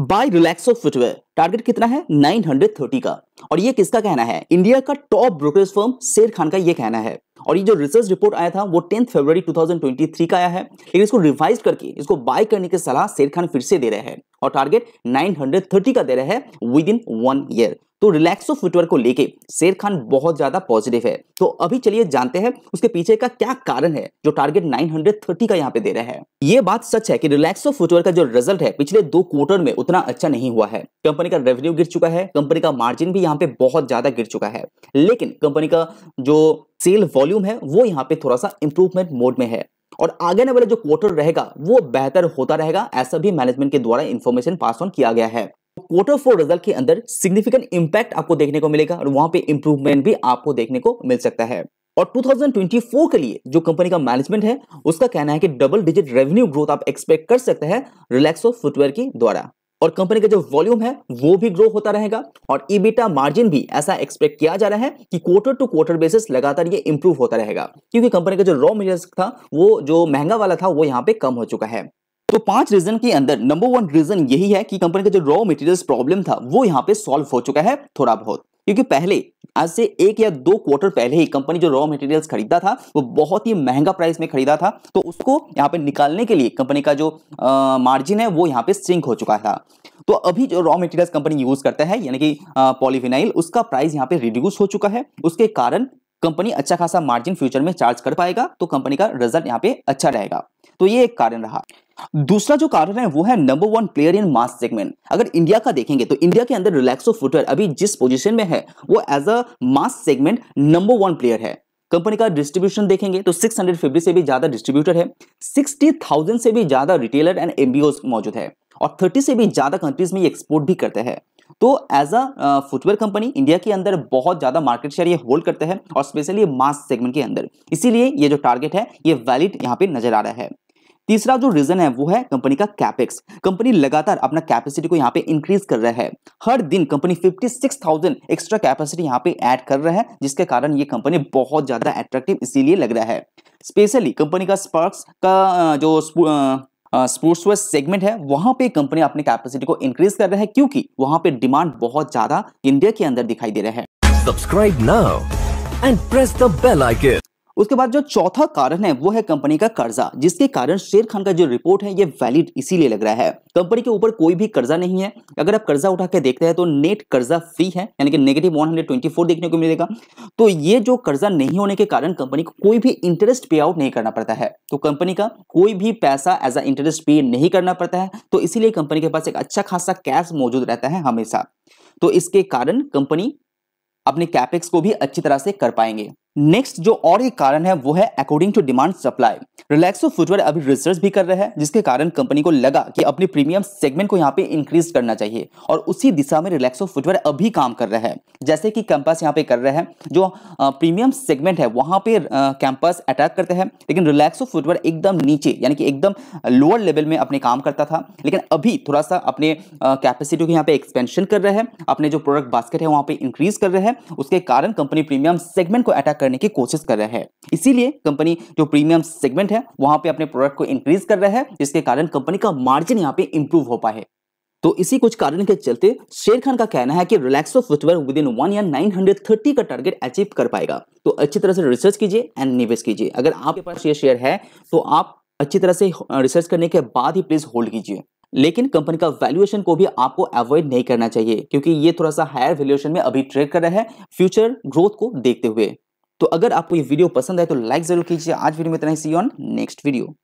bye Relaxo footwear target कितना है 930 का और ये किसका कहना है इंडिया का टॉप ब्रोकरेज फर्म शेर खान का ये कहना है और ये जो रिसर्च रिपोर्ट आया था वो टेंथ फरवरी 2023 का आया है लेकिन इसको रिवाइज करके इसको बाय करने की सलाह शेर खान फिर से दे रहे हैं और टारगेट 930 का दे रहे हैं विद इन वन ईयर तो रिलैक्सो फुटवेयर को लेके शेर खान बहुत ज्यादा पॉजिटिव है तो अभी चलिए जानते हैं उसके पीछे का क्या कारण है जो टारगेट 930 का यहाँ पे दे रहा है ये बात सच है कि रिलैक्सो फुटवेयर का जो रिजल्ट है पिछले दो क्वार्टर में उतना अच्छा नहीं हुआ है कंपनी का रेवेन्यू गिर चुका है कंपनी का मार्जिन भी यहाँ पे बहुत ज्यादा गिर चुका है लेकिन कंपनी का जो सेल वॉल्यूम है वो यहाँ पे थोड़ा सा इंप्रूवमेंट मोड में है और आगे ने वाले जो क्वार्टर रहेगा वो बेहतर होता रहेगा ऐसा भी मैनेजमेंट के द्वारा इन्फॉर्मेशन पास ऑन किया गया है क्वार्टर फोर रिजल्ट के अंदर सिग्निफिकेंट इंपैक्ट आपको देखने को मिलेगा और वहां पे इंप्रूवमेंट भी आपको देखने को मिल सकता है और 2024 के लिए जो कंपनी का मैनेजमेंट है उसका कहना है कि डबल डिजिट रेवेन्यू ग्रोथ आप एक्सपेक्ट कर सकते हैं रिलैक्सो फुटवेयर के द्वारा और कंपनी का जो वॉल्यूम है वो भी ग्रो होता रहेगा और ईबीटा मार्जिन भी ऐसा एक्सपेक्ट किया जा रहा है कि क्वार्टर टू क्वार्टर बेसिस लगातार ये इंप्रूव होता रहेगा क्योंकि कंपनी का जो रॉ मेटेरियल था वो जो महंगा वाला था वो यहाँ पे कम हो चुका है तो पांच रीजन के अंदर नंबर वन रीजन यही है कि कंपनी का जो रॉ मटेरियल्स प्रॉब्लम था वो यहाँ पे सॉल्व हो चुका है थोड़ा बहुत क्योंकि पहले आज से एक या दो क्वार्टर पहले ही कंपनी जो रॉ मटेरियल्स खरीदा था वो बहुत ही महंगा प्राइस में खरीदा था तो उसको यहाँ पे निकालने के लिए कंपनी का जो मार्जिन है वो यहाँ पे सिंक हो चुका था तो अभी जो रॉ मटेरियल्स कंपनी यूज करता है यानी कि पॉलीफिनाइल उसका प्राइस यहाँ पे रिड्यूस हो चुका है उसके कारण कंपनी अच्छा खासा मार्जिन फ्यूचर में चार्ज कर पाएगा तो कंपनी का रिजल्ट यहाँ पे अच्छा रहेगा तो ये एक कारण रहा दूसरा जो कारण है वो है number one player in mass segment अगर इंडिया का देखेंगे तो इंडिया के अंदर रिलैक्सो फुटवेयर अभी जिस पोजीशन में है वो as a mass segment number one player है कंपनी का डिस्ट्रीब्यूशन देखेंगे तो 650 से भी ज्यादा डिस्ट्रीब्यूटर है 60,000 से भी ज्यादा रिटेलर एंड एमबीओ मौजूद है और 30 से भी ज्यादा कंट्रीज में एक्सपोर्ट भी करते हैं तो as a footwear company India के अंदर बहुत ज्यादा मार्केट शेयर ये होल्ड करते हैं और स्पेशली मास सेगमेंट के अंदर इसीलिए ये जो टारगेट है ये वैलिड यहाँ पे नजर आ रहा है तीसरा जो रीजन है वो है कंपनी का कैपेक्स कंपनी लगातार अपना कैपेसिटी को यहाँ पे इंक्रीज कर रहा है हर दिन कंपनी 56,000 एक्स्ट्रा कैपेसिटी यहाँ पे ऐड कर रहा है जिसके कारण ये कंपनी बहुत ज्यादा अट्रैक्टिव इसीलिए लग रहा है स्पेशली कंपनी का स्पर्क्स का जो स्पोर्ट्स वेयर सेगमेंट है वहां पे कंपनी अपनी कैपेसिटी को इंक्रीज कर रहा है क्योंकि वहां पे डिमांड बहुत ज्यादा इंडिया के अंदर दिखाई दे रहा है subscribe now and press the bell icon उसके बाद जो चौथा कारण है वो है कंपनी का कर्जा जिसके कारण शेर खान का जो रिपोर्ट है ये वैलिड इसीलिए लग रहा है कंपनी के ऊपर कोई भी कर्जा नहीं है अगर आप कर्जा उठा के देखते हैं तो नेट कर्जा फ्री है यानी कि नेगेटिव 124 देखने को मिलेगा तो ये जो कर्जा नहीं होने के कारण कंपनी को कोई भी इंटरेस्ट पे आउट नहीं करना पड़ता है तो कंपनी का कोई भी पैसा एज अ इंटरेस्ट पे नहीं करना पड़ता है तो इसीलिए कंपनी के पास एक अच्छा खासा कैश मौजूद रहता है हमेशा तो इसके कारण कंपनी अपने कैपेक्स को भी अच्छी तरह से कर पाएंगे नेक्स्ट जो और एक कारण है वो है according to demand supply Relaxo footwear अभी रिसर्च भी कर रहे हैं जिसके कारण कंपनी को लगा कि अपने प्रीमियम सेगमेंट को यहाँ पे इंक्रीज करना चाहिए और उसी दिशा में रिलैक्सो फुटवेयर अभी काम कर रहा है जैसे कि कैंपस यहाँ पे कर रहे हैं जो प्रीमियम सेगमेंट है वहाँ पे कैंपस अटैक करते हैं लेकिन रिलैक्सो फुटवेयर एकदम नीचे यानी कि एकदम लोअर लेवल में अपने काम करता था लेकिन अभी थोड़ा सा अपने कैपेसिटी को यहाँ पे एक्सपेंशन कर रहे हैं अपने जो प्रोडक्ट बास्केट है वहाँ पे इंक्रीज कर रहे हैं उसके कारण कंपनी प्रीमियम सेगमेंट को अटैक करने की कोशिश कर रहा है इसीलिए कंपनी जो प्रीमियम सेगमेंट है वहां पे अपने प्रोडक्ट को इंक्रीज कर रहा है जिसके कारण कंपनी का मार्जिन यहाँ पे इंप्रूव हो पाए तो इसी कुछ कारण के चलते शेर खान का कहना है कि Relaxo footwear within one year nine hundred thirty का टारगेट अचीव कर पाएगा तो अच्छी तरह से रिसर्च कीजिए एंड निवेश कीजिए अगर आपके पास ये शेयर है तो आप अच्छी तरह से रिसर्च करने के बाद ही प्लीज होल्ड कीजिए लेकिन कंपनी का वैल्यूएशन को भी आपको अवॉइड नहीं करना चाहिए क्योंकि ये थोड़ा सा हायर वैल्यूएशन में अभी ट्रेड कर रहा है फ्यूचर ग्रोथ को देखते हुए तो अगर आपको ये वीडियो पसंद है तो लाइक जरूर कीजिए आज वीडियो में इतना ही सी ऑन नेक्स्ट वीडियो